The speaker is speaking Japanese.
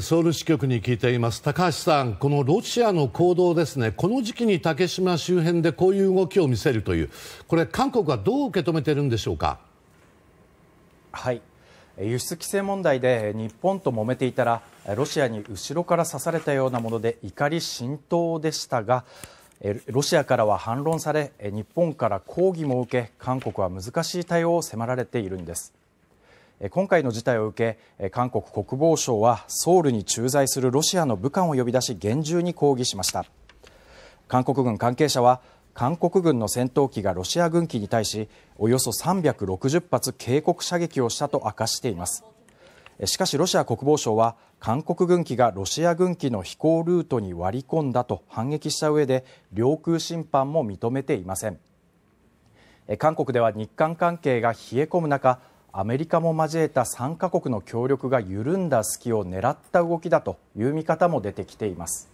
ソウル支局に聞いています高橋さん、このロシアの行動ですねこの時期に竹島周辺でこういう動きを見せるというこれ、韓国はどう受け止めているんでしょうか。はい輸出規制問題で日本と揉めていたらロシアに後ろから刺されたようなもので怒り浸透でしたがロシアからは反論され日本から抗議も受け韓国は難しい対応を迫られているんです。今回の事態を受け韓国国防省はソウルに駐在するロシアの武漢を呼び出し厳重に抗議しました韓国軍関係者は韓国軍の戦闘機がロシア軍機に対しおよそ360発警告射撃をしたと明かしていますしかしロシア国防省は韓国軍機がロシア軍機の飛行ルートに割り込んだと反撃した上で領空侵犯も認めていません韓国では日韓関係が冷え込む中アメリカも交えた3カ国の協力が緩んだ隙を狙った動きだという見方も出てきています。